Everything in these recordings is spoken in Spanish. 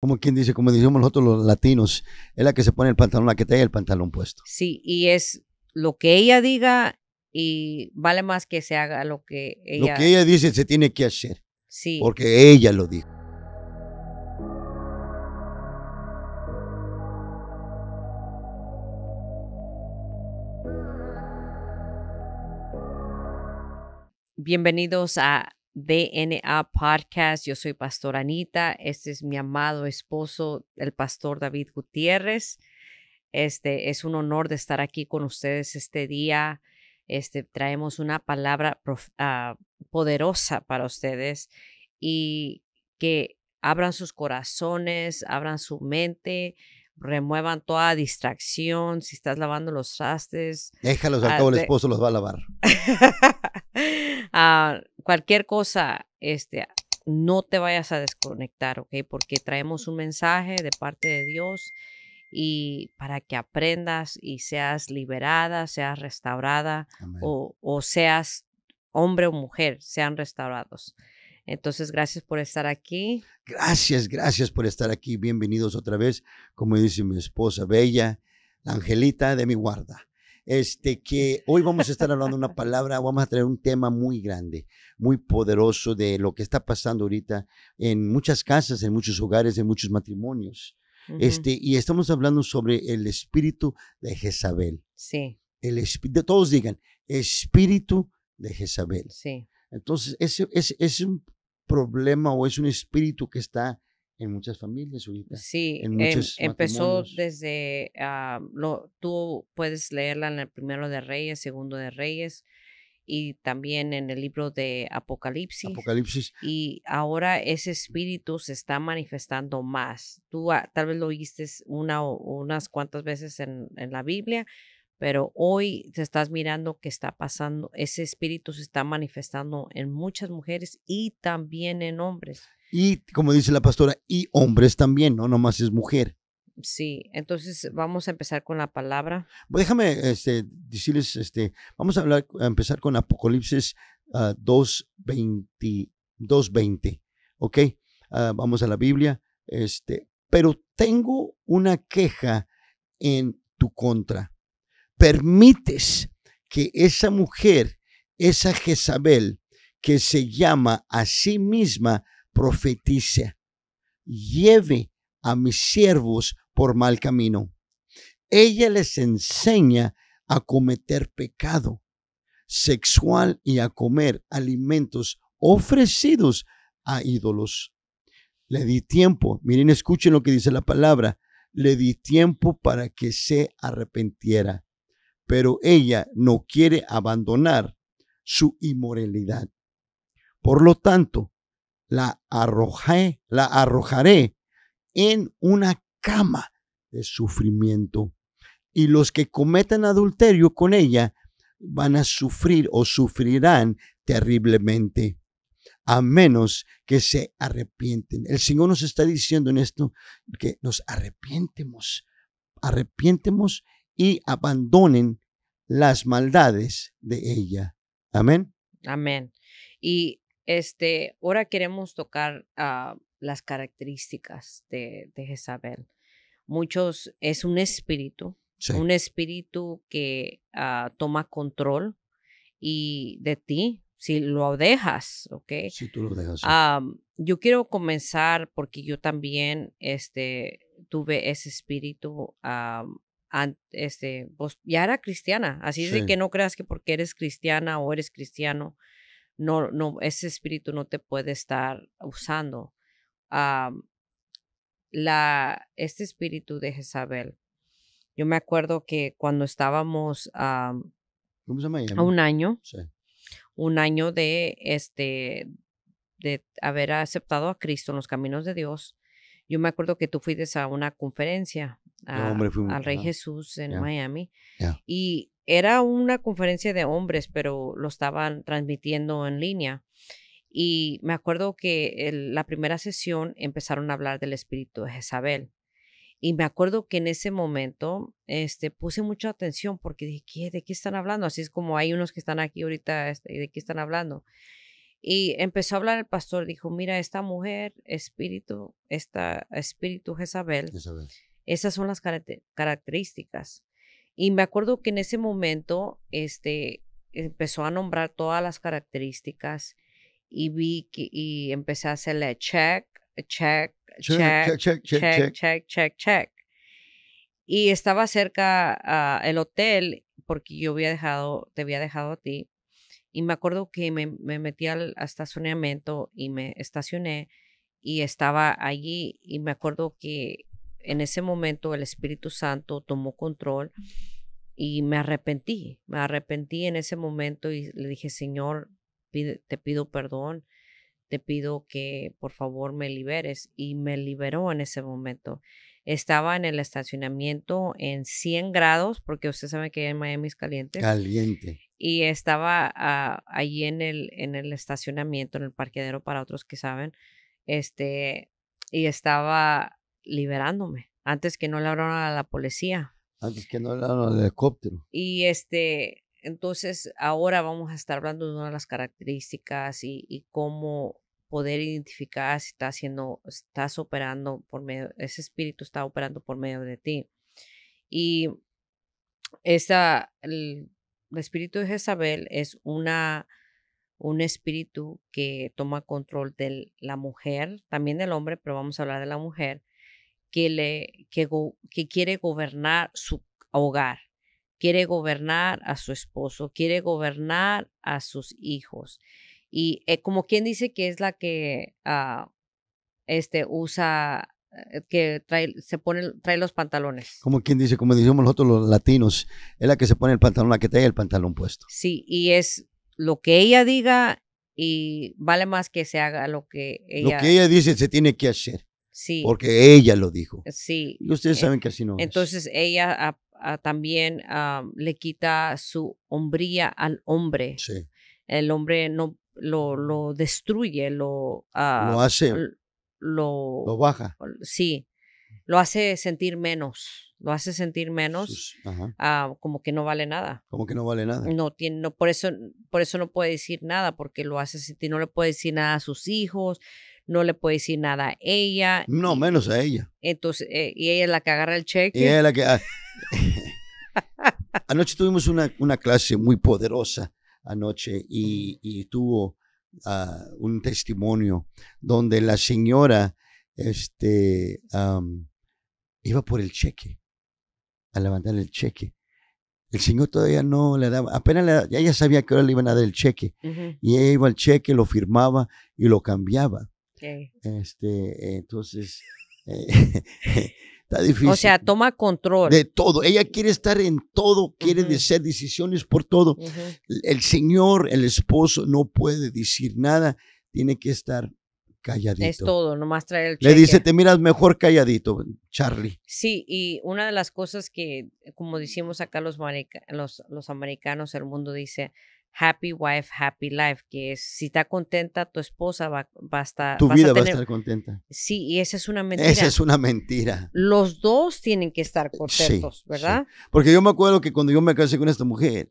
como quien dice, como decimos nosotros los latinos, es la que se pone el pantalón, la que tenga el pantalón puesto. Sí, y es lo que ella diga y vale más que se haga lo que ella... Lo que ella dice se tiene que hacer. Sí. Porque ella lo dijo. Bienvenidos a DNA Podcast. Yo soy Pastor Anita. Este es mi amado esposo, el Pastor David Gutiérrez. Este es un honor de estar aquí con ustedes este día. Este traemos una palabra ah, poderosa para ustedes y que abran sus corazones, abran su mente, remuevan toda distracción. Si estás lavando los trastes, déjalos al ah, cabo, el esposo los va a lavar. cualquier cosa, este, no te vayas a desconectar, ¿ok? Porque traemos un mensaje de parte de Dios y para que aprendas y seas liberada, seas restaurada o, o, seas hombre o mujer, sean restaurados. Entonces, gracias por estar aquí. Gracias, gracias por estar aquí. Bienvenidos otra vez, como dice mi esposa bella, la angelita de mi guarda este, que hoy vamos a estar hablando una palabra, vamos a traer un tema muy grande, muy poderoso de lo que está pasando ahorita en muchas casas, en muchos hogares, en muchos matrimonios. Este, y estamos hablando sobre el espíritu de Jezabel. Sí. El todos digan, espíritu de Jezabel. Sí. Entonces, ese es un problema o es un espíritu que está en muchas familias Sí, em, empezó desde, ah, tú puedes leerla en el primero de Reyes, segundo de Reyes y también en el libro de Apocalipsis. Apocalipsis. Y ahora ese espíritu se está manifestando más. Tú ah, tal vez lo oíste una o unas cuantas veces en, en la Biblia, pero hoy te estás mirando qué está pasando, ese espíritu se está manifestando en muchas mujeres y también en hombres. Y como dice la pastora, y hombres también, no nomás es mujer. Sí, entonces vamos a empezar con la palabra. Pues déjame este, decirles, este, vamos a, hablar, a empezar con Apocalipsis 2.20, ah, 2.20, ¿ok? Ah, vamos a la Biblia. Este, pero tengo una queja en tu contra permites que esa mujer, esa Jezabel, que se llama a sí misma profetisa, lleve a mis siervos por mal camino. Ella les enseña a cometer pecado sexual y a comer alimentos ofrecidos a ídolos. Le di tiempo, miren, escuchen lo que dice la palabra, le di tiempo para que se arrepintiera pero ella no quiere abandonar su inmoralidad. Por lo tanto, la arrojé, la arrojaré en una cama de sufrimiento. Y los que cometan adulterio con ella van a sufrir o sufrirán terriblemente, a menos que se arrepienten. El Señor nos está diciendo en esto que nos arrepientemos, arrepientemos y abandonen las maldades de ella. Amén. Amén. Y este, ahora queremos tocar ah, las características de, de, Jezabel. Muchos, es un espíritu, un espíritu que ah, toma control y de ti, si lo dejas, ¿ok? Si tú lo dejas. yo quiero comenzar porque yo también este, tuve ese espíritu este, pues, ya era cristiana. Así es de que no creas que porque eres cristiana o eres cristiano, no, no, ese espíritu no te puede estar usando. a la, este espíritu de Jezabel, yo me acuerdo que cuando estábamos a un año, un año de, este, de haber aceptado a Cristo en los caminos de Dios, yo me acuerdo que tú fuiste a una conferencia al Rey Jesús en Miami y era una conferencia de hombres, pero lo estaban transmitiendo en línea. Y me acuerdo que en la primera sesión empezaron a hablar del espíritu de Jezabel. Y me acuerdo que en ese momento este, puse mucha atención porque dije, ¿de qué están hablando? Así es como hay unos que están aquí ahorita, este, ¿de qué están hablando? Y empezó a hablar el pastor, dijo, mira, esta mujer, espíritu, esta espíritu Jezabel, esas son las características. Y me acuerdo que en ese momento, este, empezó a nombrar todas las características y vi que, y empecé a hacerle check, check, check, check, check, check, check, check, Y estaba cerca el hotel porque yo había dejado, te había dejado a ti y me acuerdo que me, metí al estacionamiento y me estacioné y estaba allí y me acuerdo que en ese momento el Espíritu Santo tomó control y me arrepentí, me arrepentí en ese momento y le dije, Señor, te pido perdón, te pido que por favor me liberes y me liberó en ese momento. Estaba en el estacionamiento en 100 grados, porque usted sabe que en Miami es caliente. Caliente. Y estaba ah, ahí allí en el, en el estacionamiento, en el parqueadero para otros que saben, este, y estaba liberándome antes que no le hablaron a la policía. Antes que no le hablaron al helicóptero. Y este, entonces ahora vamos a estar hablando de una de las características y, y cómo poder identificar si está haciendo, estás operando por medio, ese espíritu está operando por medio de ti. Y esa, el, espíritu de Jezabel es una, un espíritu que toma control de la mujer, también del hombre, pero vamos a hablar de la mujer, que, le, que, que quiere gobernar su hogar, quiere gobernar a su esposo, quiere gobernar a sus hijos y eh, como quien dice que es la que ah, este, usa eh, que trae, se pone, trae los pantalones. Como quien dice, como decimos nosotros los latinos, es la que se pone el pantalón, la que trae el pantalón puesto. Sí, y es lo que ella diga y vale más que se haga lo que ella... Lo que ella dice se tiene que hacer. Sí. Porque ella lo dijo. Sí. Y ustedes eh, saben que así no Entonces ella ah, ah, también le quita su hombría al hombre. Sí. El hombre no lo, destruye, lo, ah, lo hace, lo, baja. Sí, lo hace sentir menos, lo hace sentir menos, ah, como que no vale nada. Como que no vale nada. No tiene, no, por eso, por eso no puede decir nada, porque lo hace sentir, no le puede decir nada a sus hijos, no le puede decir nada a ella. No, menos a ella. Entonces, eh, y ella es la que agarra el cheque. Y ella es la que... Ah, Anoche tuvimos una, una clase muy poderosa anoche y, tuvo ah, un testimonio donde la señora este, iba por el cheque, a levantar el cheque. El señor todavía no le daba, apenas le, ella sabía que ahora le iban a dar el cheque. Y ella iba al cheque, lo firmaba y lo cambiaba. Este, entonces, eh, eh, Está difícil. O sea, toma control. De todo. Ella quiere estar en todo, quiere hacer decisiones por todo. El señor, el esposo, no puede decir nada. Tiene que estar calladito. Es todo, nomás trae el cheque. Le dice, te miras mejor calladito, Charlie. Sí, y una de las cosas que, como decimos acá los, los americanos, el mundo dice, Happy Wife, Happy Life, que es, si está contenta tu esposa va, a estar... Tu vida va a estar contenta. Sí, y esa es una mentira. Esa es una mentira. Los dos tienen que estar contentos, ¿verdad? Porque yo me acuerdo que cuando yo me casé con esta mujer,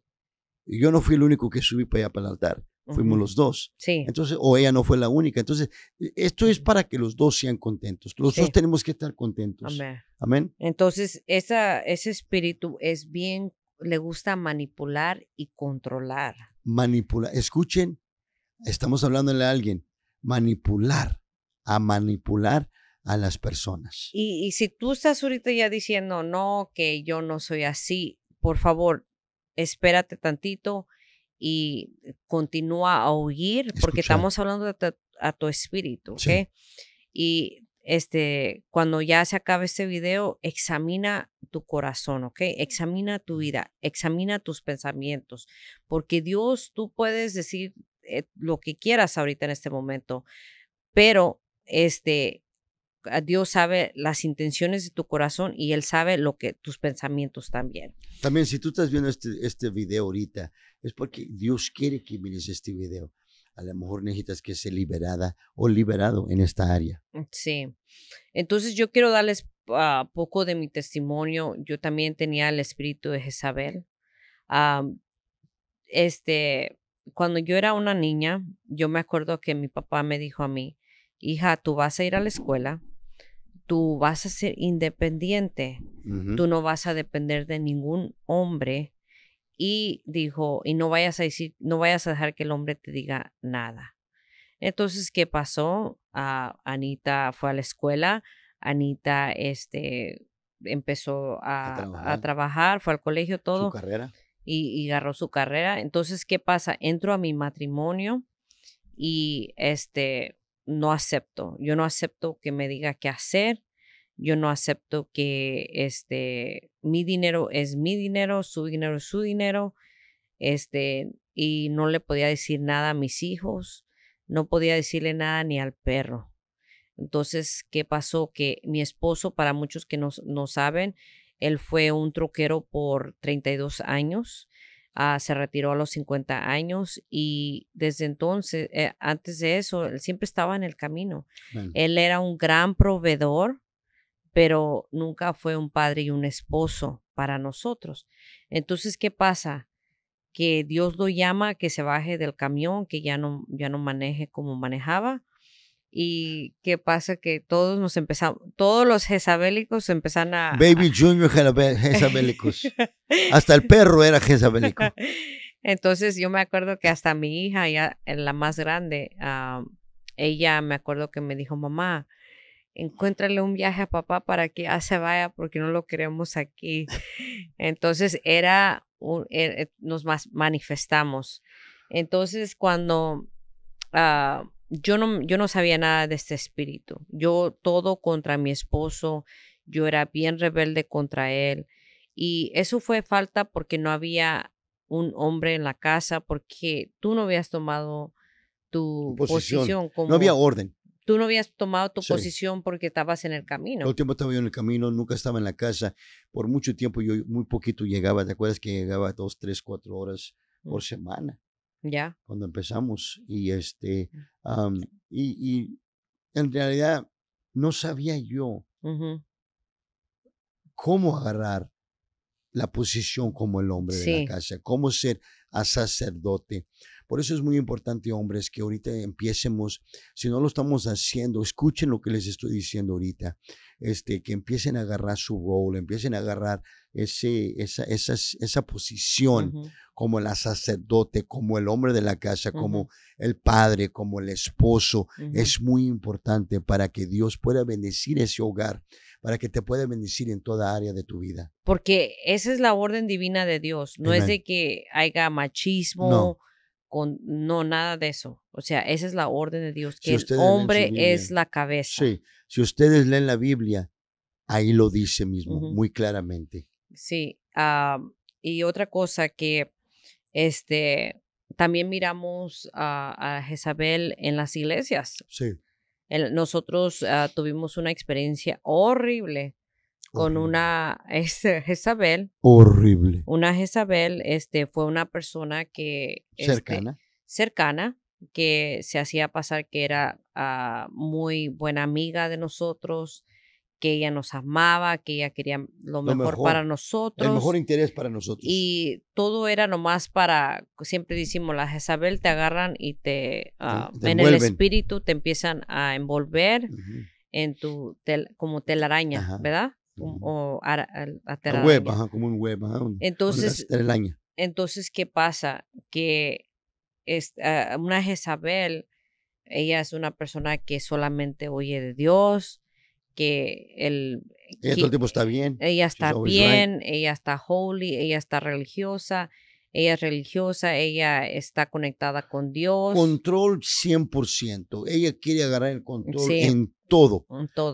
yo no fui el único que subí para allá para el altar, fuimos los dos. Sí. Entonces, o ella no fue la única. Entonces, e, esto es para que los dos sean contentos. Los dos tenemos que estar contentos. Amén. Amén. Entonces, esa, ese espíritu es bien le gusta manipular y controlar. Manipular. Escuchen, estamos hablando a alguien. Manipular, a manipular a las personas. Y, si tú estás ahorita ya diciendo, no, que yo no soy así, por favor, espérate tantito y continúa a oír, porque estamos hablando a tu espíritu, ¿ok? Sí. Y este, cuando ya se acabe este video, examina tu corazón, ¿ok? Examina tu vida, examina tus pensamientos, porque Dios, tú puedes decir eh, lo que quieras ahorita en este momento, pero este, ah, Dios sabe las intenciones de tu corazón y Él sabe lo que tus pensamientos también. También, si tú estás viendo este, este video ahorita, es porque Dios quiere que mires este video a lo mejor necesitas que sea liberada o liberado en esta área. Mm, sí. Entonces yo quiero darles un ah, poco de mi testimonio. Yo también tenía el espíritu de Jezabel. Ah, este, cuando yo era una niña, yo me acuerdo que mi papá me dijo a mí, hija, tú vas a ir a la escuela, tú vas a ser independiente, tú no vas a depender de ningún hombre y dijo, y no vayas a decir, no vayas a dejar que el hombre te diga nada. Entonces, ¿qué pasó? a ah, Anita fue a la escuela, Anita este, empezó a, trabajar. fue al colegio, todo. carrera. Y, agarró su carrera. Entonces, ¿qué pasa? Entro a mi matrimonio y este, no acepto. Yo no acepto que me diga qué hacer, yo no acepto que este mi dinero es mi dinero, su dinero es su dinero, este y no le podía decir nada a mis hijos, no podía decirle nada ni al perro. Entonces, ¿qué pasó? Que mi esposo, para muchos que no, no saben, él fue un truquero por 32 años, ah, se retiró a los 50 años y desde entonces, eh, antes de eso, él siempre estaba en el camino. Él era un gran proveedor pero nunca fue un padre y un esposo para nosotros. Entonces, ¿qué pasa? Que Dios lo llama que se baje del camión, que ya no, ya no maneje como manejaba. Y qué pasa que todos nos todos los jezabélicos empezaron a... Baby Junior jezabélicos. hasta el perro era jezabélico. Entonces yo me acuerdo que hasta mi hija, ya eh, la más grande, ah, ella me acuerdo que me dijo, mamá, encuéntrale un viaje a papá para que ya se vaya porque no lo queremos aquí. Entonces era, un, eh, eh, nos manifestamos. Entonces cuando ah, yo, no, yo no sabía nada de este espíritu, yo todo contra mi esposo, yo era bien rebelde contra él y eso fue falta porque no había un hombre en la casa porque tú no habías tomado tu posición. posición como, no había orden tú no habías tomado tu posición porque estabas en el camino. Todo el tiempo estaba yo en el camino, nunca estaba en la casa. Por mucho tiempo yo muy poquito llegaba. ¿Te acuerdas que llegaba dos, tres, cuatro horas por mm. semana? Ya. Cuando empezamos. Y este, mm. y, en realidad no sabía yo cómo agarrar la posición como el hombre de la casa, cómo ser a sacerdote. Por eso es muy importante, hombres, que ahorita empiecemos, si no lo estamos haciendo, escuchen lo que les estoy diciendo ahorita, este, que empiecen a agarrar su rol, empiecen a agarrar ese, esa, esa, esa posición como la sacerdote, como el hombre de la casa, como el padre, como el esposo. Es muy importante para que Dios pueda bendecir ese hogar, para que te pueda bendecir en toda área de tu vida. Porque esa es la orden divina de Dios. No es de que haya machismo. No con no nada de eso. O sea, esa es la orden de Dios, que el hombre es la cabeza. Sí, si ustedes leen la Biblia, ahí lo dice mismo, muy claramente. Sí, y otra cosa que este también miramos a, Jezabel en las iglesias. Sí. nosotros ah, tuvimos una experiencia horrible con una eh, Jezabel. Horrible. Una Jezabel este, fue una persona que... Este, cercana. cercana, que se hacía pasar que era ah, muy buena amiga de nosotros, que ella nos amaba, que ella quería lo, mejor, para nosotros. El mejor interés para nosotros. Y todo era nomás para, siempre decimos, la Jezabel te agarran y te, ah, en el espíritu te empiezan a envolver en tu, como telaraña, ¿verdad? o a web, como un entonces, entonces, ¿qué pasa? Que es, ah, una Jezabel, ella es una persona que solamente oye de Dios, que el... todo el tiempo está bien. Ella está bien, ella está holy, ella está religiosa, ella es religiosa, ella está conectada con Dios. Control 100%. Ella quiere agarrar el control en todo.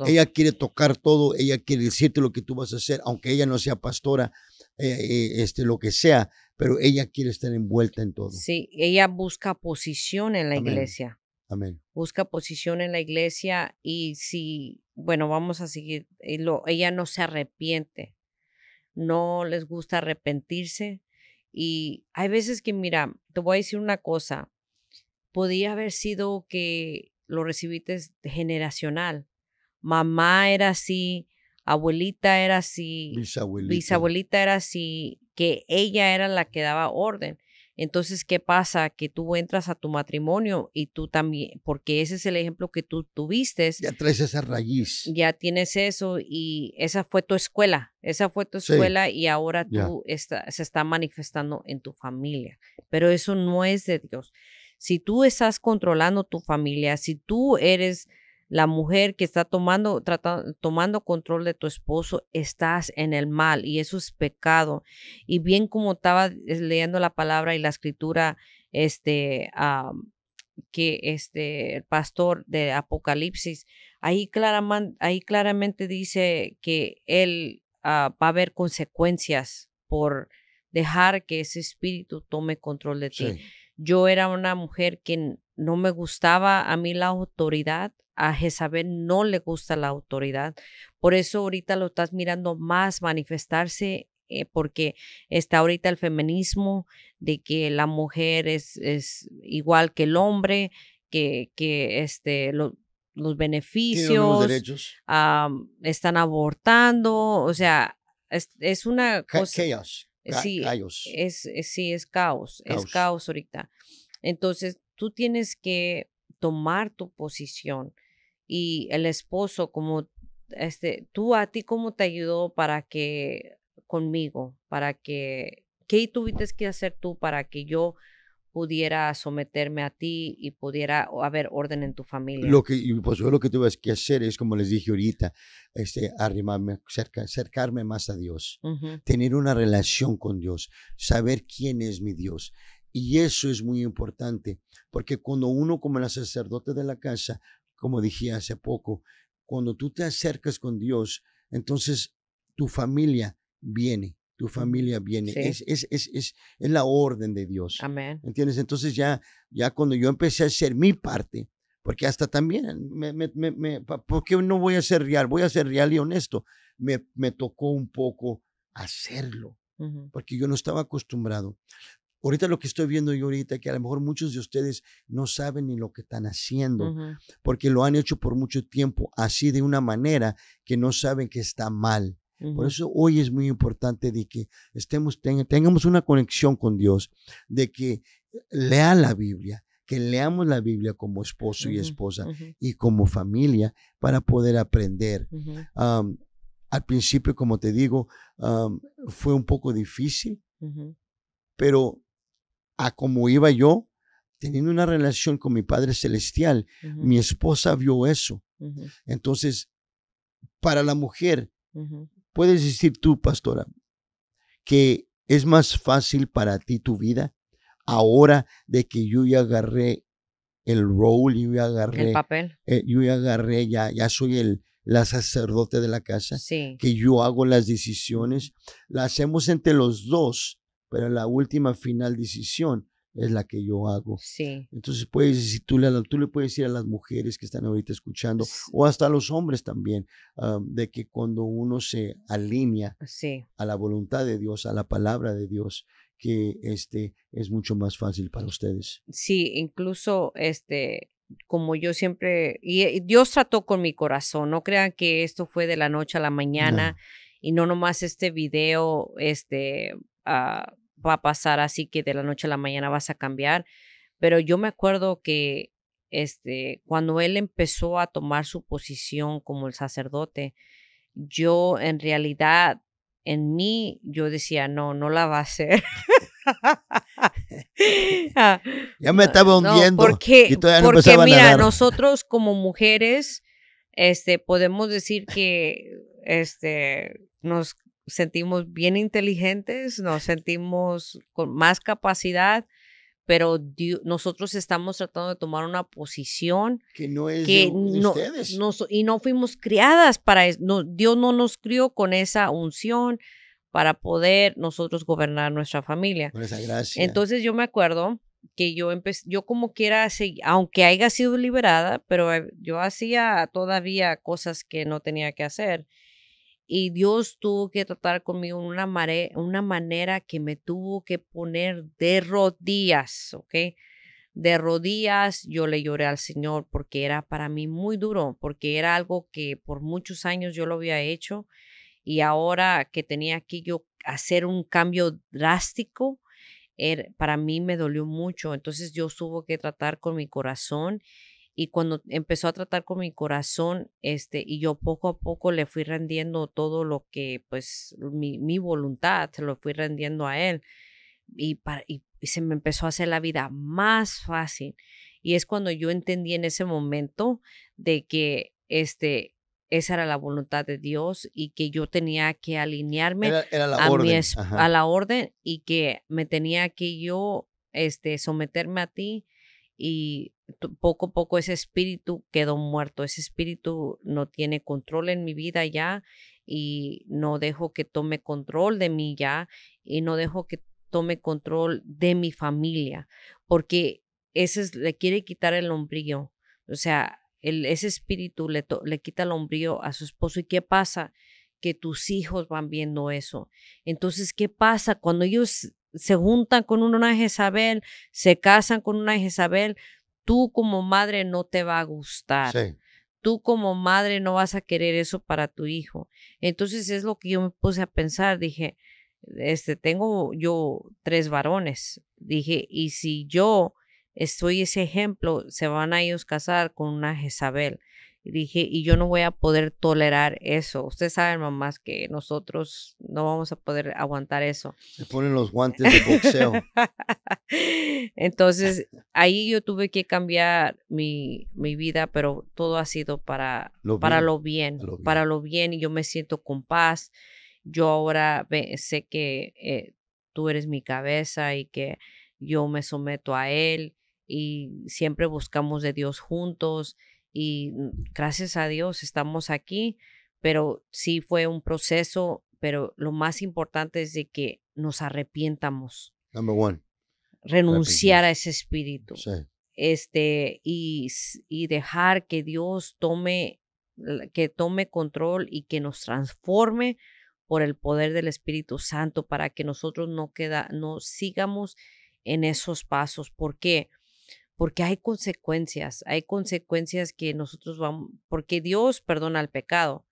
Ella quiere tocar todo, ella quiere decirte lo que tú vas a hacer, aunque ella no sea pastora, eh, eh, este, lo que sea, pero ella quiere estar envuelta en todo. Sí, ella busca posición en la iglesia. Amén. Busca posición en la iglesia y si, bueno, vamos a seguir, ella no se arrepiente, no les gusta arrepentirse, y hay veces que, mira, te voy a decir una cosa, podía haber sido que lo recibiste generacional. Mamá era así, abuelita era así, bisabuelita. era así, que ella era la que daba orden. Entonces, ¿qué pasa? Que tú entras a tu matrimonio y tú también, porque ese es el ejemplo que tú tuviste. Ya traes esa raíz. Ya tienes eso y esa fue tu escuela, esa fue tu escuela y ahora tú está, se está manifestando en tu familia. Pero eso no es de Dios. Si tú estás controlando tu familia, si tú eres la mujer que está tomando, tomando control de tu esposo, estás en el mal y eso es pecado. Y bien como estaba eh, leyendo la palabra y la escritura, este, que este, el pastor de Apocalipsis, ahí, ahí claramente dice que él ah, va a haber consecuencias por dejar que ese espíritu tome control de ti. Yo era una mujer que no me gustaba a mí la autoridad, a Jezabel no le gusta la autoridad. Por eso ahorita lo estás mirando más manifestarse eh, porque está ahorita el feminismo de que la mujer es, es igual que el hombre, que, que este, los beneficios, están abortando, o sea, es, una cosa... caos. Es, sí, es caos, caos, es caos ahorita. Entonces, tú tienes que tomar tu posición y el esposo, como este, tú a ti cómo te ayudó para que conmigo, para que, ¿qué tuviste que hacer tú para que yo pudiera someterme a ti y pudiera haber orden en tu familia? Lo que, pues yo lo que tuve que hacer es, como les dije ahorita, este, arrimarme, acercarme más a Dios, tener una relación con Dios, saber quién es mi Dios. Y eso es muy importante, porque cuando uno como el sacerdote de la casa como dije hace poco, cuando tú te acercas con Dios, entonces tu familia viene, tu familia viene. Es, es, es, es, la orden de Dios. Amén. ¿Entiendes? Entonces ya, ya cuando yo empecé a hacer mi parte, porque hasta también, me, ¿por qué no voy a ser real? Voy a ser real y honesto. Me, me tocó un poco hacerlo, porque yo no estaba acostumbrado. Ahorita lo que estoy viendo yo ahorita, que a lo mejor muchos de ustedes no saben ni lo que están haciendo, porque lo han hecho por mucho tiempo así de una manera que no saben que está mal. Por eso hoy es muy importante de que estemos, tengamos una conexión con Dios, de que lea la Biblia, que leamos la Biblia como esposo y esposa y como familia para poder aprender. al principio, como te digo, fue un poco difícil, pero como iba yo teniendo una relación con mi Padre Celestial. Mi esposa vio eso. Entonces, para la mujer, puedes decir tú, pastora, que es más fácil para ti tu vida ahora de que yo ya agarré el rol, yo ya agarré el papel. Eh, yo ya agarré, ya, soy el la sacerdote de la casa, que yo hago las decisiones, la hacemos entre los dos pero la última final decisión es la que yo hago. Sí. Entonces, puedes, si tú le, tú le puedes decir a las mujeres que están ahorita escuchando, o hasta a los hombres también, ah, de que cuando uno se alinea a la voluntad de Dios, a la palabra de Dios, que este es mucho más fácil para ustedes. Sí, incluso este como yo siempre y, eh, Dios trató con mi corazón, no crean que esto fue de la noche a la mañana y no nomás este video este ah, va a pasar así que de la noche a la mañana vas a cambiar, pero yo me acuerdo que este, cuando él empezó a tomar su posición como el sacerdote, yo en realidad, en mí, yo decía, no, no la va a hacer. Ah, ya me estaba hundiendo. porque, porque mira, nosotros como mujeres, este, podemos decir que, este, nos sentimos bien inteligentes, nos sentimos con más capacidad, pero Dios, nosotros estamos tratando de tomar una posición que no es de, no, ustedes. y no fuimos criadas para eso. No, Dios no nos crió con esa unción para poder nosotros gobernar nuestra familia. esa gracia. Entonces yo me acuerdo que yo yo como quiera, aunque haya sido liberada, pero eh, yo hacía todavía cosas que no tenía que hacer y Dios tuvo que tratar conmigo una, manera que me tuvo que poner de rodillas, ¿ok? De rodillas yo le lloré al Señor porque era para mí muy duro, porque era algo que por muchos años yo lo había hecho y ahora que tenía que yo hacer un cambio drástico, era, para mí me dolió mucho. Entonces yo tuvo que tratar con mi corazón y cuando empezó a tratar con mi corazón, este, y yo poco a poco le fui rendiendo todo lo que, pues, mi, voluntad, se lo fui rendiendo a él, y, para, y, se me empezó a hacer la vida más fácil. Y es cuando yo entendí en ese momento de que, este, esa era la voluntad de Dios y que yo tenía que alinearme a, Mi a la orden y que me tenía que yo, este, someterme a ti y poco a poco ese espíritu quedó muerto, ese espíritu no tiene control en mi vida ya y no dejo que tome control de mí ya y no dejo que tome control de mi familia, porque ese le quiere quitar el hombrío, o sea, el, ese espíritu le, le quita el hombrío a su esposo y ¿qué pasa? Que tus hijos van viendo eso. Entonces, ¿qué pasa cuando ellos se juntan con una Jezabel, se casan con una Jezabel? tú como madre no te va a gustar. Tú como madre no vas a querer eso para tu hijo. Entonces es lo que yo me puse a pensar. Dije, este, tengo yo tres varones. Dije, y si yo estoy ese ejemplo, se van a ellos casar con una Jezabel. Y dije, y yo no voy a poder tolerar eso. Ustedes saben, mamás, que nosotros no vamos a poder aguantar eso. Se ponen los guantes de boxeo. Entonces, ahí yo tuve que cambiar mi, mi vida, pero todo ha sido para lo para bien, lo bien, para lo bien. Y yo me siento con paz. Yo ahora sé que eh, tú eres mi cabeza y que yo me someto a él y siempre buscamos de Dios juntos y mm, gracias a Dios estamos aquí, pero sí fue un proceso, pero lo más importante es de que nos arrepientamos. Number one. Renunciar a ese espíritu. Sí. Este, y, y dejar que Dios tome, que tome control y que nos transforme por el poder del Espíritu Santo para que nosotros no queda, no sigamos en esos pasos. ¿Por qué? Porque porque hay consecuencias, hay consecuencias que nosotros vamos, porque Dios perdona el pecado,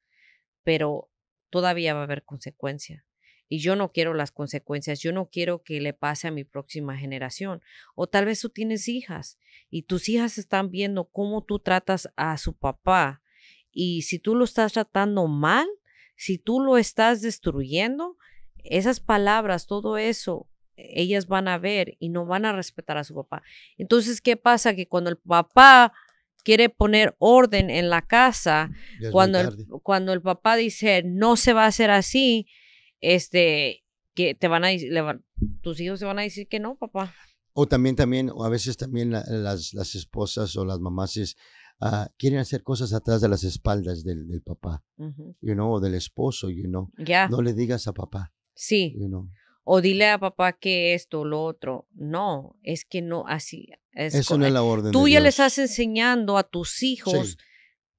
pero todavía va a haber consecuencia. Y yo no quiero las consecuencias, yo no quiero que le pase a mi próxima generación. O tal vez tú tienes hijas y tus hijas están viendo cómo tú tratas a su papá. Y si tú lo estás tratando mal, si tú lo estás destruyendo, esas palabras, todo eso ellas van a ver y no van a respetar a su papá. Entonces, ¿qué pasa? Que cuando el papá quiere poner orden en la casa, cuando el, cuando el papá dice, no se va a hacer así, este, que te van a tus hijos se van a decir que no, papá. O también, también, o a veces también las, las, esposas o las mamás ah, quieren hacer cosas atrás de las espaldas del, papá, o del esposo, you know. No le digas a papá. Sí. You know o dile a papá que esto, o lo otro. No, es que no así. Es Eso no es la orden. Tú ya le les estás enseñando a tus hijos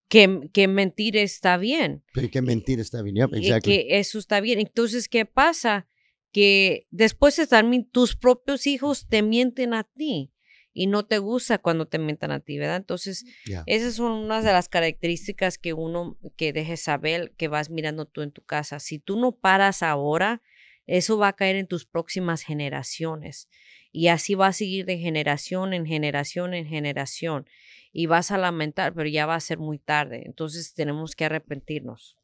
que, que, mentir está bien. Pero que mentir está bien, yep, Que eso está bien. Entonces, ¿qué pasa? Que después también tus propios hijos te mienten a ti y no te gusta cuando te mientan a ti, ¿verdad? Entonces, esas son unas de las características que uno que dejes saber que vas mirando tú en tu casa. Si tú no paras ahora, eso va a caer en tus próximas generaciones y así va a seguir de generación en generación en generación y vas a lamentar, pero ya va a ser muy tarde. Entonces tenemos que arrepentirnos.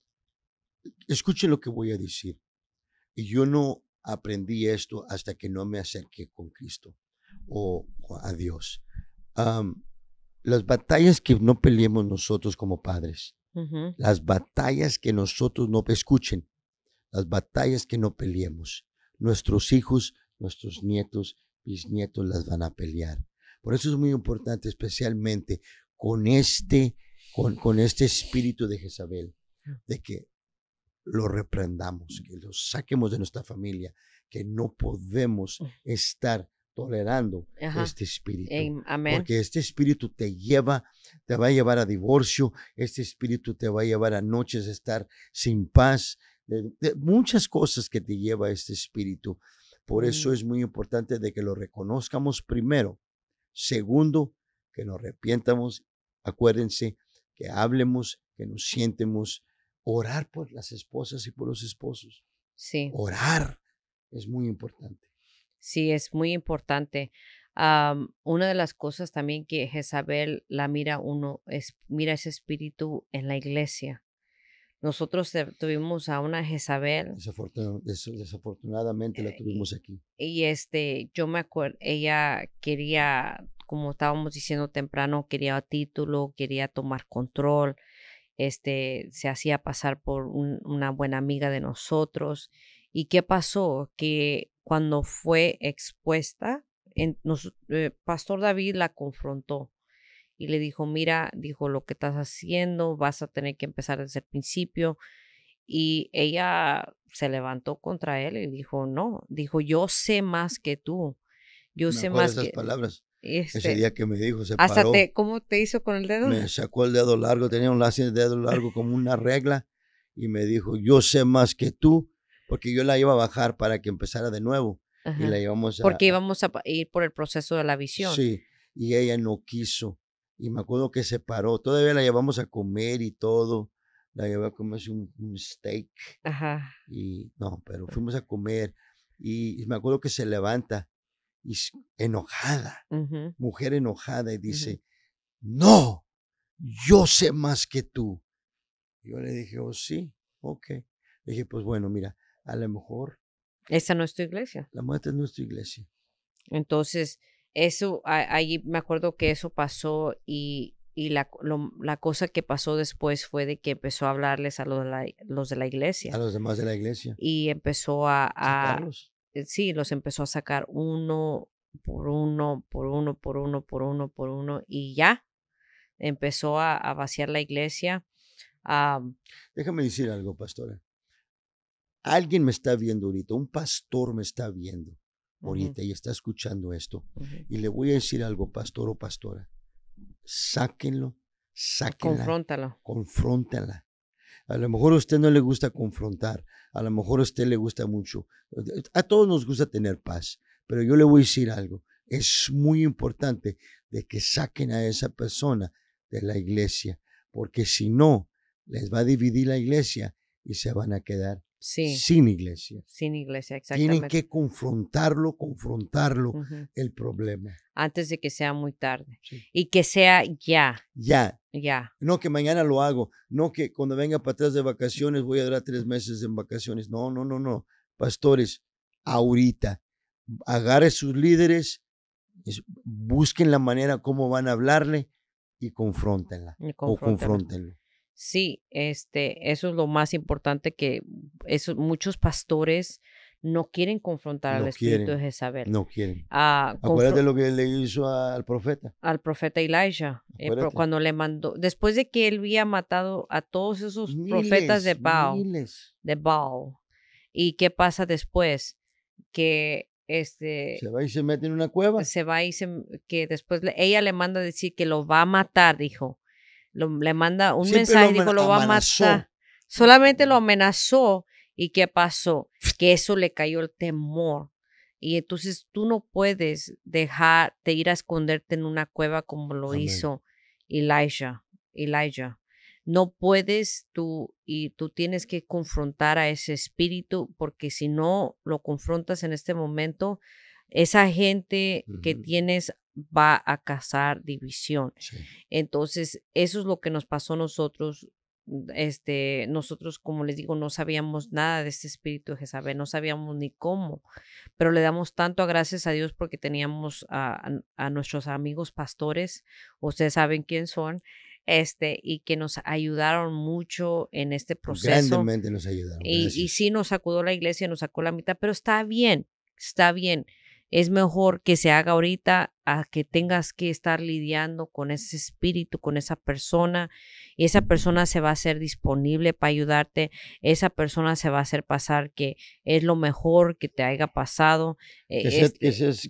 Escuche lo que voy a decir. Y Yo no aprendí esto hasta que no me acerqué con Cristo o a Dios. las batallas que no peleemos nosotros como padres, las batallas que nosotros no escuchen, las batallas que no peleemos, nuestros hijos, nuestros nietos, bisnietos las van a pelear. Por eso es muy importante, especialmente con este, con, con este espíritu de Jezabel, de que lo reprendamos, que lo saquemos de nuestra familia, que no podemos mm. estar tolerando este espíritu. Em, porque este espíritu te lleva, te va a llevar a divorcio, este espíritu te va a llevar a noches a estar sin paz, muchas cosas que te lleva este espíritu. Por eso mm. es muy importante de que lo reconozcamos primero. Segundo, que nos arrepientamos. Acuérdense que hablemos, que nos sientemos. Orar por las esposas y por los esposos. Sí. Orar es muy importante. Sí, es muy importante. una de las cosas también que Jezabel la mira uno es mira ese espíritu en la iglesia. Nosotros tuvimos a una Jezabel. desafortunadamente la eh, tuvimos aquí. Y este, yo me acuerdo, ella quería, como estábamos diciendo temprano, quería título, quería tomar control. Este, se hacía pasar por una buena amiga de nosotros. ¿Y qué pasó? Que cuando fue expuesta, eh, Pastor David la confrontó y le dijo, mira, dijo, lo que estás haciendo, vas a tener que empezar desde el principio. Y ella se levantó contra él y dijo, no, dijo, yo sé más que tú. Yo sé más esas que... palabras. Ese este, día que me dijo, se paró. ¿Cómo te hizo con el dedo? Me sacó el dedo largo, tenía un lazo de dedo largo como una regla y me dijo, yo sé más que tú, porque yo la iba a bajar para que empezara de nuevo. Y la Porque íbamos a ir por el proceso de la visión. Sí, y ella no quiso. Y me acuerdo que se paró. Todavía la llevamos a comer y todo. La llevé a comerse un, steak. Ajá. Y no, pero fuimos a comer. Y, me acuerdo que se levanta y enojada, mujer enojada, y dice, no, yo sé más que tú. Yo le dije, oh, sí, ok. Le dije, pues bueno, mira, a lo mejor... Esa no es tu iglesia. La muerte no es tu iglesia. Entonces, eso, ahí me acuerdo que eso pasó y, la, cosa que pasó después fue de que empezó a hablarles a los, de la iglesia. A los demás de la iglesia. Y empezó a... a eh, sí, los empezó a sacar uno por uno, por uno, por uno, por uno, por uno, y ya empezó a, vaciar la iglesia. Ah, Déjame decir algo, pastora. Alguien me está viendo ahorita, un pastor me está viendo ahorita y está escuchando esto, y le voy a decir algo, pastor o pastora, sáquenlo, sáquenlo, Confróntalo. Confróntala. A lo mejor a usted no le gusta confrontar, a lo mejor a usted le gusta mucho. A todos nos gusta tener paz, pero yo le voy a decir algo. Es muy importante de que saquen a esa persona de la iglesia, porque si no, les va a dividir la iglesia y se van a quedar sin iglesia. Sin iglesia, exactamente. Tienen que confrontarlo, confrontarlo el problema. Antes de que sea muy tarde. Y que sea ya. Ya. Ya. No que mañana lo hago. No que cuando venga para atrás de vacaciones voy a dar tres meses en vacaciones. No, no, no, no. Pastores, ahorita. Agarre sus líderes, busquen la manera cómo van a hablarle y confrontenla. confrontenla. O confrontenlo. Sí, este, eso es lo más importante que muchos pastores no quieren confrontar al espíritu de Jezabel. No quieren. Ah, Acuérdate lo que le hizo al profeta. Al profeta Elijah, eh, cuando le mandó, después de que él había matado a todos esos profetas de Baal, de Baal. ¿Y qué pasa después? Que este se va y se mete en una cueva. Se va y se que después ella le manda decir que lo va a matar, dijo. le manda un mensaje, dijo, lo va a matar. Solamente lo amenazó ¿Y qué pasó? Que eso le cayó el temor. Y entonces tú no puedes dejarte ir a esconderte en una cueva como lo hizo Elijah. Elijah. No puedes tú y tú tienes que confrontar a ese espíritu porque si no lo confrontas en este momento, esa gente que tienes va a cazar división. Entonces, eso es lo que nos pasó a nosotros este, nosotros, como les digo, no sabíamos nada de este espíritu de Jezabel, no sabíamos ni cómo, pero le damos tanto gracias a Dios porque teníamos a, nuestros amigos pastores, ustedes saben quién son, este, y que nos ayudaron mucho en este proceso. Y, y, sí nos sacudó la iglesia, nos sacó la mitad, pero está bien, está bien es mejor que se haga ahorita a que tengas que estar lidiando con ese espíritu, con esa persona, y esa persona se va a ser disponible para ayudarte, esa persona se va a hacer pasar que es lo mejor que te haya pasado, eh,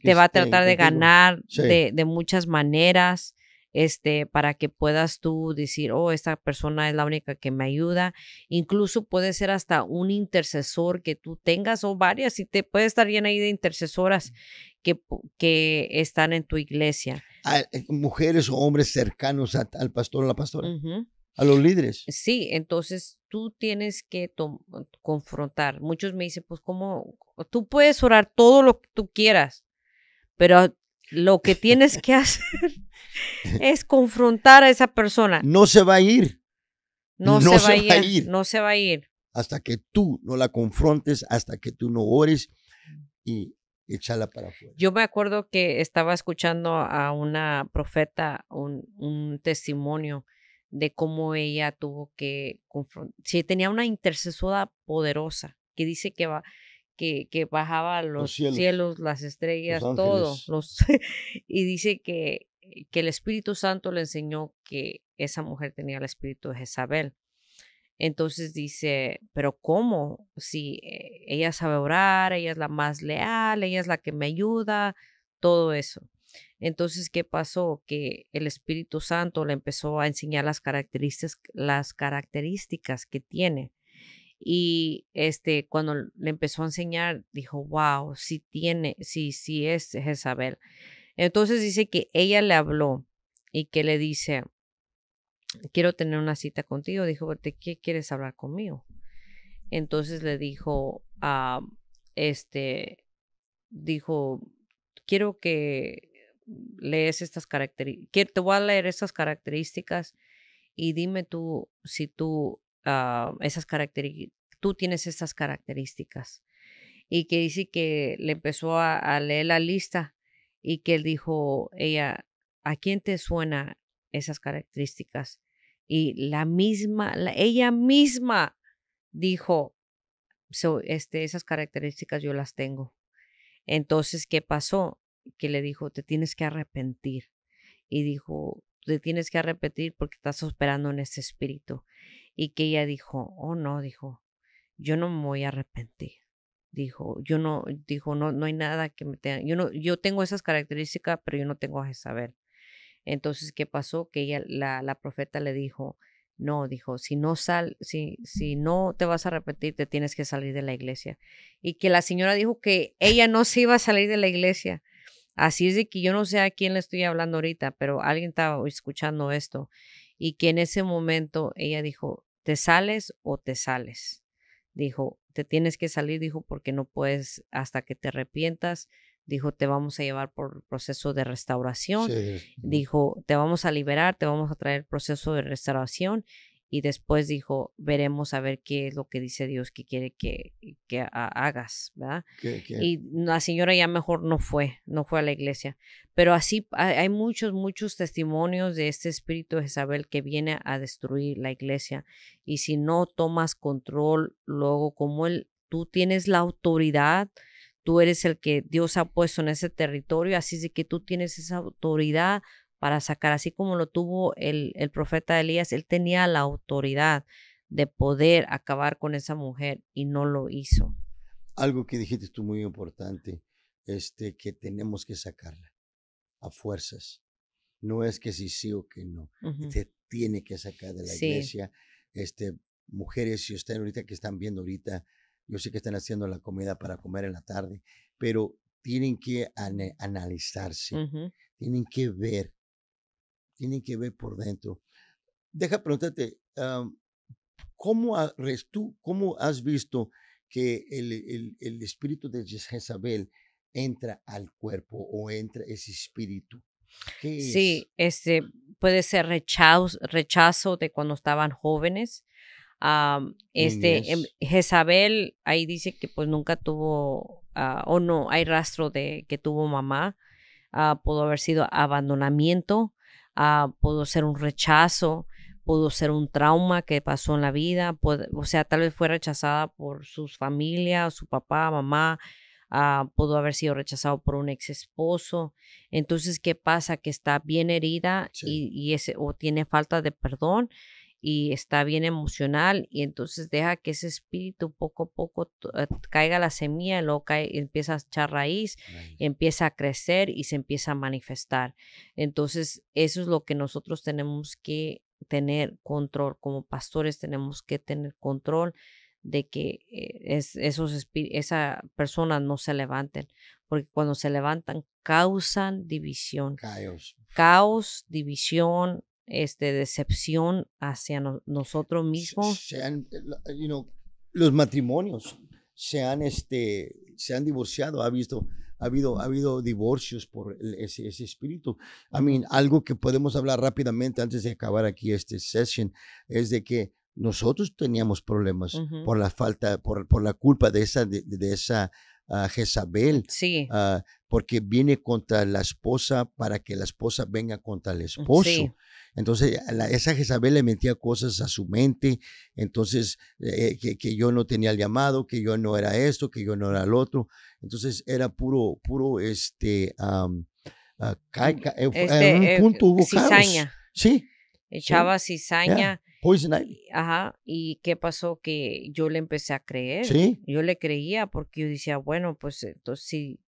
te va a tratar de ganar de, de, muchas maneras, este, para que puedas tú decir, oh, esta persona es la única que me ayuda. Incluso puede ser hasta un intercesor que tú tengas o varias, y te puede estar bien ahí de intercesoras que, que están en tu iglesia. Ah, eh, mujeres o hombres cercanos al pastor o la pastora. A los líderes. Sí, entonces tú tienes que confrontar. Muchos me dicen, pues, ¿cómo? Tú puedes orar todo lo que tú quieras, pero lo que tienes que hacer es confrontar a esa persona. No se va a ir. No, se, va, a ir. No se va a ir. Hasta que tú no la confrontes, hasta que tú no ores y échala para afuera. Yo me acuerdo que estaba escuchando a una profeta un, un testimonio de cómo ella tuvo que confrontar. Sí, tenía una intercesora poderosa que dice que va, que, bajaba los, cielos, las estrellas, todo. Los, y dice que, que el Espíritu Santo le enseñó que esa mujer tenía el espíritu de Jezabel. Entonces dice, pero ¿cómo? Si eh, ella sabe orar, ella es la más leal, ella es la que me ayuda, todo eso. Entonces, ¿qué pasó? Que el Espíritu Santo le empezó a enseñar las características, las características que tiene. Y este, cuando le empezó a enseñar, dijo, wow, si tiene, sí, sí es Jezabel. Entonces dice que ella le habló y que le dice, quiero tener una cita contigo. Dijo, ¿de qué quieres hablar conmigo? Entonces le dijo, a ah, este, dijo, quiero que lees estas características, te voy a leer estas características y dime tú si tú Ah, esas características, tú tienes estas características. Y que dice que le empezó a, leer la lista y que él dijo, ella, ¿a quién te suena esas características? Y la misma, ella misma dijo, este, esas características yo las tengo. Entonces, ¿qué pasó? Que le dijo, te tienes que arrepentir. Y dijo, te tienes que arrepentir porque estás esperando en este espíritu y que ella dijo, oh no, dijo, yo no me voy a arrepentir. Dijo, yo no, dijo, no, no hay nada que me tenga, yo no, yo tengo esas características, pero yo no tengo a saber. Entonces, ¿qué pasó? Que ella, la, la profeta le dijo, no, dijo, si no sal, si, si no te vas a arrepentir, te tienes que salir de la iglesia. Y que la señora dijo que ella no se iba a salir de la iglesia. Así es de que yo no sé a quién le estoy hablando ahorita, pero alguien estaba escuchando esto y que en ese momento ella dijo, te sales o te sales. Dijo, te tienes que salir, dijo, porque no puedes hasta que te arrepientas. Dijo, te vamos a llevar por proceso de restauración. Dijo, te vamos a liberar, te vamos a traer el proceso de restauración y después dijo, veremos a ver qué es lo que dice Dios que quiere que, que hagas, ¿verdad? Y la señora ya mejor no fue, no fue a la iglesia. Pero así hay muchos, muchos testimonios de este espíritu de Isabel que viene a destruir la iglesia. Y si no tomas control, luego como él, tú tienes la autoridad, tú eres el que Dios ha puesto en ese territorio, así de que tú tienes esa autoridad para sacar, así como lo tuvo el, profeta Elías, él tenía la autoridad de poder acabar con esa mujer y no lo hizo. Algo que dijiste tú muy importante, este, que tenemos que sacarla a fuerzas. No es que sí, sí o que no. Se tiene que sacar de la iglesia. Este, mujeres, si ustedes ahorita que están viendo ahorita, yo sé que están haciendo la comida para comer en la tarde, pero tienen que analizarse, tienen que ver tienen que ver por dentro. Deja preguntarte, ¿cómo, tú, ¿cómo has visto que el, el, espíritu de Jezabel entra al cuerpo o entra ese espíritu? sí, este, puede ser rechazo, rechazo de cuando estaban jóvenes. este, em, Jezabel ahí dice que pues nunca tuvo, ah, o no, hay rastro de que tuvo mamá. Ah, pudo haber sido abandonamiento, Ah, pudo ser un rechazo, pudo ser un trauma que pasó en la vida, o sea, tal vez fue rechazada por sus familia, su papá, mamá, ah, pudo haber sido rechazado por un ex esposo. Entonces, ¿qué pasa? Que está bien herida y, o tiene falta de perdón y está bien emocional y entonces deja que ese espíritu poco a poco eh, caiga la semilla, y luego cae, empieza a echar raíz, empieza a crecer y se empieza a manifestar. Entonces, eso es lo que nosotros tenemos que tener control, como pastores tenemos que tener control de que eh, es, esos esas personas no se levanten, porque cuando se levantan causan división. Caos. Caos, división, este, decepción hacia nosotros mismos. Eh, eh, los matrimonios se han, este, se han divorciado, ha visto, ha habido, ha habido divorcios por ese, espíritu. I mean, algo que podemos hablar rápidamente antes de acabar aquí este session es de que nosotros teníamos problemas por la falta, por, por la culpa de esa, de, esa ah, Jezabel. Sí. Ah, porque viene contra la esposa para que la esposa venga contra el mm, esposo. Entonces, esa Jezabel le metía cosas a su mente, entonces, eh, que, yo no tenía el llamado, que yo no era esto, que yo no era el otro. Entonces, era puro, puro, este, un punto cizaña. Sí. Echaba cizaña. Ajá. ¿Y qué pasó? Que yo le empecé a creer. Sí. Yo le creía porque yo decía, bueno, pues entonces sí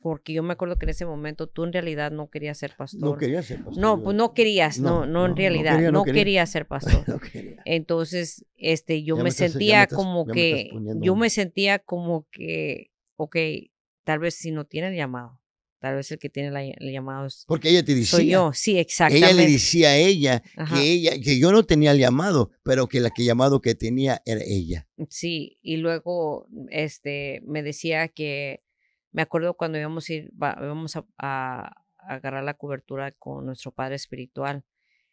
porque yo me acuerdo que en ese momento tú en realidad no querías ser pastor. No querías ser pastor. No, pues no querías, no, no, en realidad, no, quería, ser pastor. Entonces, este, yo me, sentía como que, yo me sentía como que, ok, tal vez si no tiene el llamado, tal vez el que tiene el llamado es... Porque ella te decía. Soy yo, sí, exactamente. Ella le decía a ella que, ella que yo no tenía el llamado, pero que la que llamado que tenía era ella. Sí, y luego, este, me decía que me acuerdo cuando íbamos a ir, a, agarrar la cobertura con nuestro padre espiritual,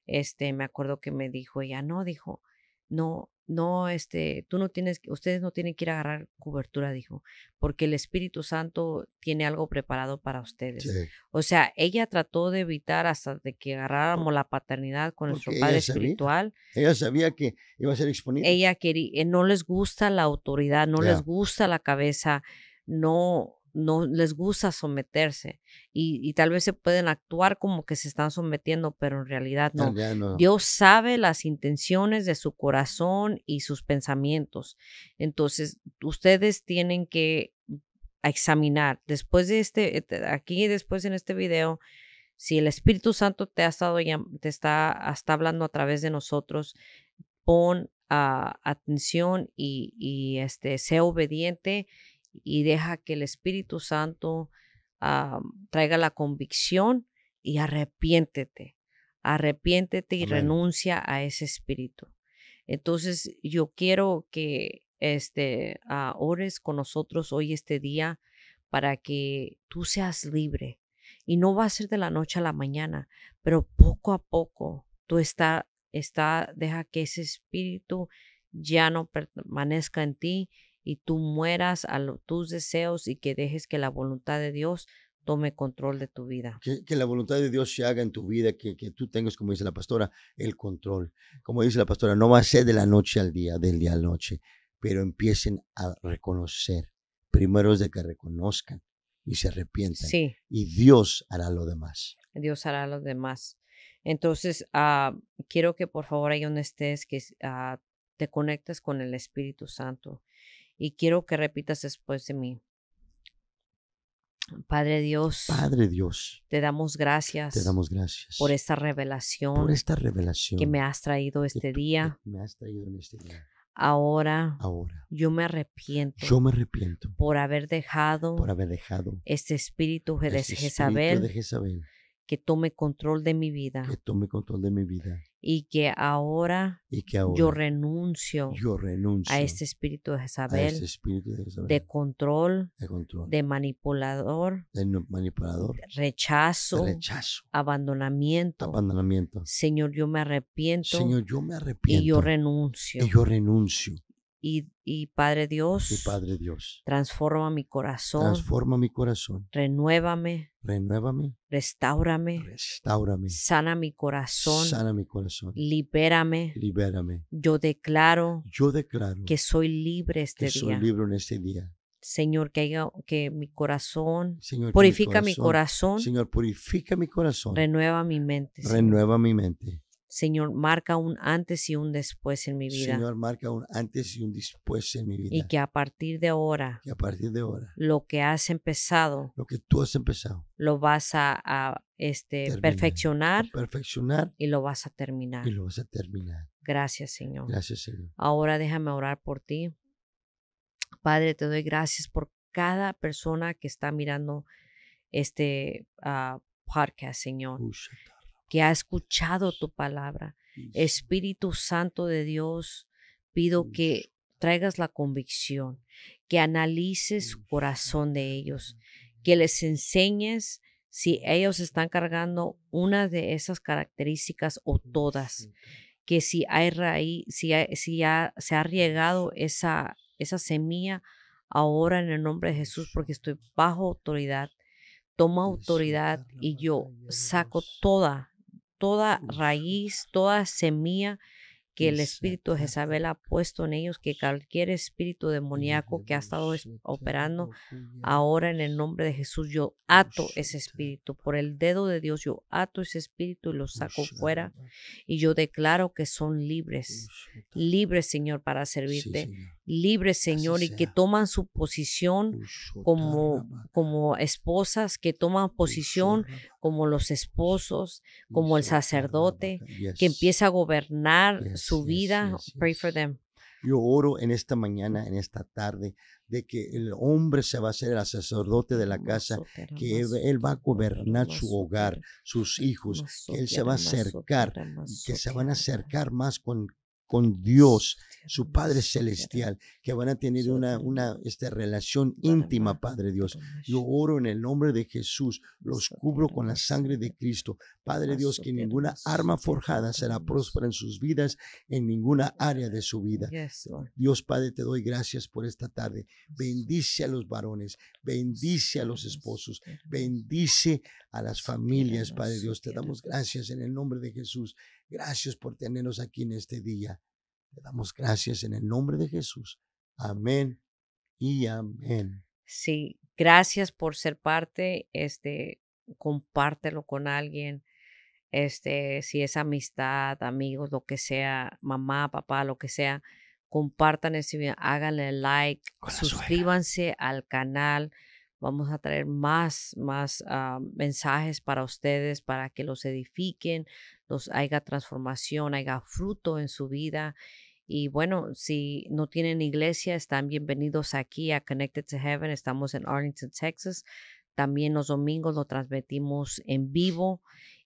este, me acuerdo que me dijo ella, no, dijo, no, no, este, tú no tienes, ustedes no tienen que ir a agarrar cobertura, dijo, porque el Espíritu Santo tiene algo preparado para ustedes. O sea, ella trató de evitar hasta de que agarráramos la paternidad con nuestro padre espiritual. ella sabía que iba a ser disponible. Ella quería, eh, no les gusta la autoridad, no les gusta la cabeza, no, no les gusta someterse y, tal vez se pueden actuar como que se están sometiendo, pero en realidad ah, no. Dios sabe las intenciones de su corazón y sus pensamientos. Entonces, ustedes tienen que examinar después de este, este aquí después en este video, si el Espíritu Santo te ha estado, te está, hablando a través de nosotros, pon ah, atención y, y este, sea obediente y deja que el Espíritu Santo ah, traiga la convicción y arrepiéntete, arrepiéntete y renuncia a ese espíritu. Entonces yo quiero que este, ah, ores con nosotros hoy este día para que tú seas libre. Y no va a ser de la noche a la mañana, pero poco a poco tú está, está, deja que ese espíritu ya no permanezca en ti y tú mueras a tus deseos y que dejes que la voluntad de Dios tome control de tu vida. Que, la voluntad de Dios se haga en tu vida, que, tú tengas, como dice la pastora, el control. Como dice la pastora, no va a ser de la noche al día, del día a la noche, pero empiecen a reconocer. Primero es de que reconozcan y se arrepientan. Y Dios hará lo demás. Dios hará lo demás. Entonces, ah, quiero que por favor ahí donde estés, que ah, te conectes con el Espíritu Santo y quiero que repitas después de mí. Padre Dios. Padre Dios. Te damos gracias. Te damos gracias. Por esta revelación. Por esta revelación. Que me has traído este día. Me has traído este día. Ahora, ahora, yo me arrepiento. Yo me arrepiento. Por haber dejado. Por haber dejado. Este espíritu, de, este Jezabel, Jezabel. Que tome control de mi vida. Que tome control de mi vida y que ahora, yo, renuncio a este espíritu de Jezabel, de, control, de, manipulador, rechazo, abandonamiento. Señor, yo me arrepiento. yo yo renuncio. Y yo renuncio. Y, Padre Dios, Padre Dios, transforma mi corazón, transforma mi corazón, renuévame, renuévame, restaurame, restaurame, sana mi corazón, sana mi corazón, libérame, libérame. Yo declaro, yo declaro que soy libre este día, soy libre en este día. Señor, que haya, que mi corazón, Señor, purifica mi corazón, Señor, purifica mi corazón, renueva mi mente, renueva mi mente. Señor, marca un antes y un después en mi vida. Señor, marca un antes y un después en mi vida. Y que a partir de ahora, a partir de ahora, lo que has empezado, lo que tú has empezado, lo vas a, este perfeccionar, perfeccionar y lo vas a terminar. Y lo vas a terminar. Gracias, Señor. Gracias, Señor. Ahora déjame orar por ti. Padre, te doy gracias por cada persona que está mirando este ah, podcast, Señor que ha escuchado tu palabra. Espíritu Santo de Dios, pido que traigas la convicción, que analices su corazón de ellos, que les enseñes si ellos están cargando una de esas características o todas, que si hay raíz, si, ya si se ha riegado esa, esa semilla, ahora en el nombre de Jesús, porque estoy bajo autoridad, toma autoridad y yo saco toda toda raíz, toda semilla que el espíritu de Jezabel ha puesto en ellos, que cualquier espíritu demoníaco que ha estado operando ahora en el nombre de Jesús, yo ato ese espíritu, por el dedo de Dios, yo ato ese espíritu y lo saco fuera y yo declaro que son libres, libres Señor para servirte, libre Señor, y que toman su posición como, como esposas, que toman posición como los esposos, como el sacerdote, que empieza a gobernar su vida. Pray for them. Yo oro en esta mañana, en esta tarde, de que el hombre se va a ser el sacerdote de la casa, que él, va a gobernar su hogar, sus hijos, que él se va a acercar, que se van a acercar más con, con Dios, su Padre Celestial, que van a tener una, una esta relación íntima, Padre Dios. Yo oro en el nombre de Jesús, los cubro con la sangre de Cristo. Padre Dios, que ninguna arma forjada será próspera en sus vidas, en ninguna área de su vida. Dios Padre, te doy gracias por esta tarde. Bendice a los varones, bendice a los esposos, bendice a las familias, Padre Dios. Te damos gracias en el nombre de Jesús. Gracias por tenernos aquí en este día. Le damos gracias en el nombre de Jesús. Amén y amén. Sí, gracias por ser parte. Este, compártelo con alguien. Este, si es amistad, amigos, lo que sea, mamá, papá, lo que sea, compartan ese video, háganle like, suscríbanse al canal. Vamos a traer más, más ah, mensajes para ustedes, para que los edifiquen, haya transformación, haya fruto en su vida. Y bueno, si no tienen iglesia, están bienvenidos aquí a Connected to Heaven. Estamos en Arlington, Texas. También los domingos lo transmitimos en vivo.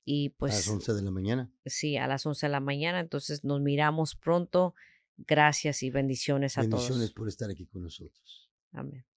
Y pues, a las 11 pues de la mañana. Sí, a las 11 de la mañana. Entonces nos miramos pronto. Gracias y bendiciones a todos. Bendiciones por estar aquí con nosotros. Amén.